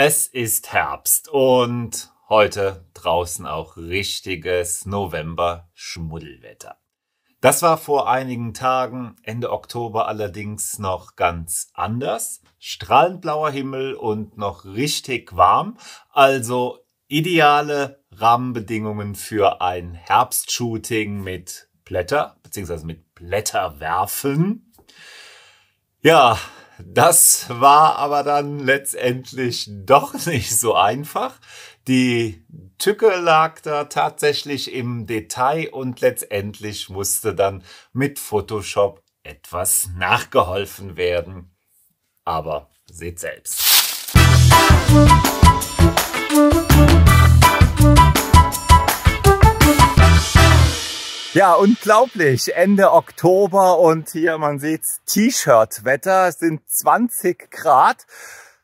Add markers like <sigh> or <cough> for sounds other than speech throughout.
Es ist Herbst und heute draußen auch richtiges November-Schmuddelwetter. Das war vor einigen Tagen, Ende Oktober allerdings noch ganz anders. Strahlend blauer Himmel und noch richtig warm, also ideale Rahmenbedingungen für ein Herbstshooting mit Blätter, beziehungsweise mit Blätterwerfen. Ja, das war aber dann letztendlich doch nicht so einfach. Die Tücke lag da tatsächlich im Detail und letztendlich musste dann mit Photoshop etwas nachgeholfen werden. Aber seht selbst. Musik Ja, unglaublich. Ende Oktober und hier, man sieht's, T-Shirt-Wetter. Es sind 20 Grad.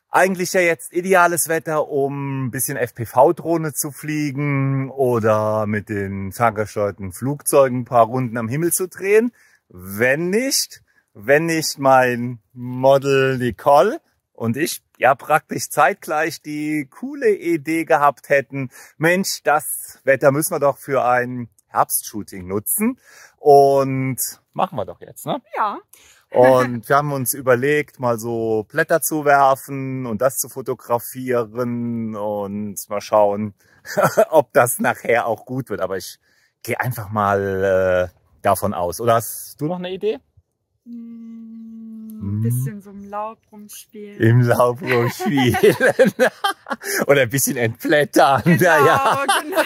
Eigentlich ja jetzt ideales Wetter, um ein bisschen FPV-Drohne zu fliegen oder mit den ferngesteuerten Flugzeugen ein paar Runden am Himmel zu drehen. Wenn nicht, wenn nicht mein Model Nicole und ich ja praktisch zeitgleich die coole Idee gehabt hätten, Mensch, das Wetter müssen wir doch für ein Herbstshooting nutzen. Und machen wir doch jetzt, ne? Ja. <laughs> und wir haben uns überlegt, mal so Blätter zu werfen und das zu fotografieren und mal schauen, <laughs> ob das nachher auch gut wird. Aber ich gehe einfach mal äh, davon aus. Oder hast du noch eine Idee? Ein hm, bisschen so im Laub rumspielen. Im Laub rumspielen. <laughs> Oder ein bisschen entblättern. Genau, ja. genau.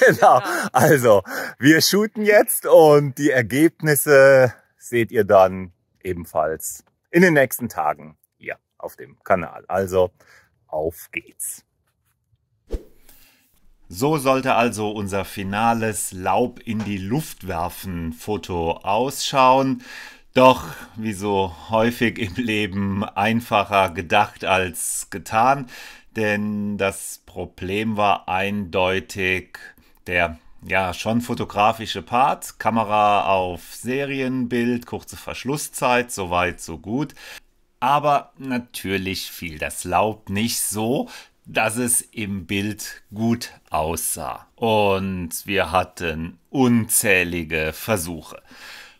<laughs> genau. Also, wir shooten jetzt und die Ergebnisse seht ihr dann ebenfalls in den nächsten Tagen hier auf dem Kanal. Also, auf geht's. So sollte also unser finales Laub in die Luft werfen Foto ausschauen. Doch, wie so häufig im Leben, einfacher gedacht als getan denn das Problem war eindeutig der ja schon fotografische Part, Kamera auf Serienbild, kurze Verschlusszeit, soweit so gut. Aber natürlich fiel das Laub nicht so, dass es im Bild gut aussah. Und wir hatten unzählige Versuche.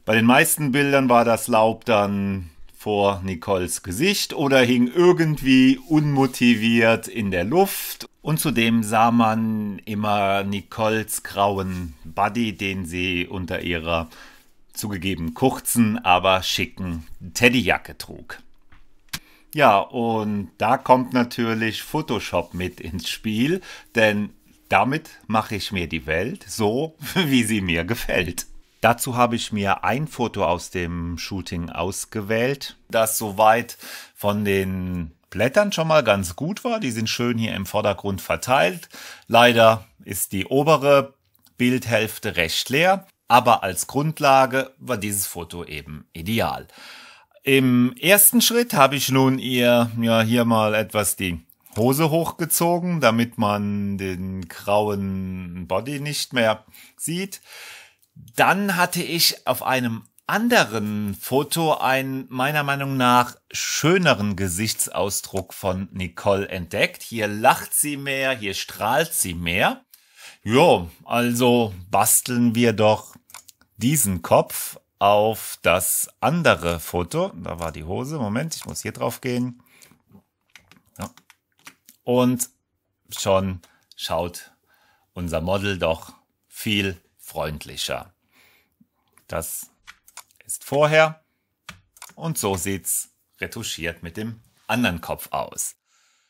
Bei den meisten Bildern war das Laub dann vor Nicoles Gesicht oder hing irgendwie unmotiviert in der Luft. Und zudem sah man immer Nicoles grauen Buddy, den sie unter ihrer zugegeben kurzen, aber schicken Teddyjacke trug. Ja, und da kommt natürlich Photoshop mit ins Spiel, denn damit mache ich mir die Welt so, <laughs> wie sie mir gefällt. Dazu habe ich mir ein Foto aus dem Shooting ausgewählt, das soweit von den Blättern schon mal ganz gut war. Die sind schön hier im Vordergrund verteilt. Leider ist die obere Bildhälfte recht leer, aber als Grundlage war dieses Foto eben ideal. Im ersten Schritt habe ich nun ihr ja hier mal etwas die Hose hochgezogen, damit man den grauen Body nicht mehr sieht. Dann hatte ich auf einem anderen Foto einen meiner Meinung nach schöneren Gesichtsausdruck von Nicole entdeckt. Hier lacht sie mehr, hier strahlt sie mehr. Jo, also basteln wir doch diesen Kopf auf das andere Foto. Da war die Hose. Moment, ich muss hier drauf gehen. Ja. Und schon schaut unser Model doch viel freundlicher. Das ist vorher und so sieht's retuschiert mit dem anderen Kopf aus.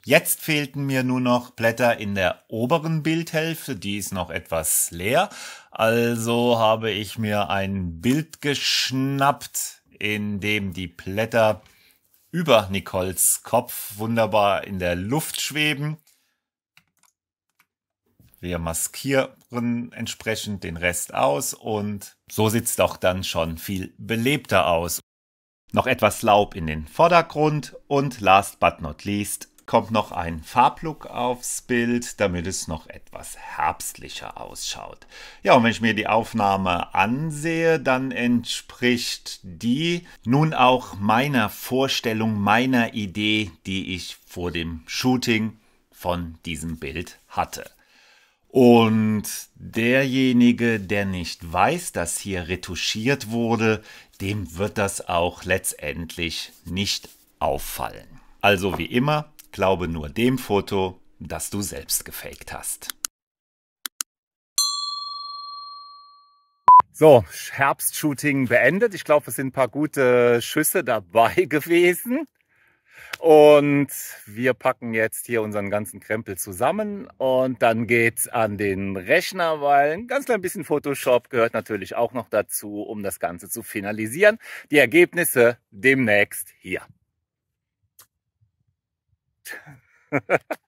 Jetzt fehlten mir nur noch Blätter in der oberen Bildhälfte, die ist noch etwas leer, also habe ich mir ein Bild geschnappt, in dem die Blätter über Nicoles Kopf wunderbar in der Luft schweben wir maskieren entsprechend den Rest aus und so sieht es doch dann schon viel belebter aus. Noch etwas Laub in den Vordergrund und last but not least kommt noch ein Farblook aufs Bild, damit es noch etwas herbstlicher ausschaut. Ja, und wenn ich mir die Aufnahme ansehe, dann entspricht die nun auch meiner Vorstellung, meiner Idee, die ich vor dem Shooting von diesem Bild hatte. Und derjenige, der nicht weiß, dass hier retuschiert wurde, dem wird das auch letztendlich nicht auffallen. Also wie immer, glaube nur dem Foto, das du selbst gefaked hast. So, Herbstshooting beendet. Ich glaube, es sind ein paar gute Schüsse dabei <laughs> gewesen. Und wir packen jetzt hier unseren ganzen Krempel zusammen und dann geht's an den Rechner, weil ein ganz klein bisschen Photoshop gehört natürlich auch noch dazu, um das Ganze zu finalisieren. Die Ergebnisse demnächst hier. <laughs>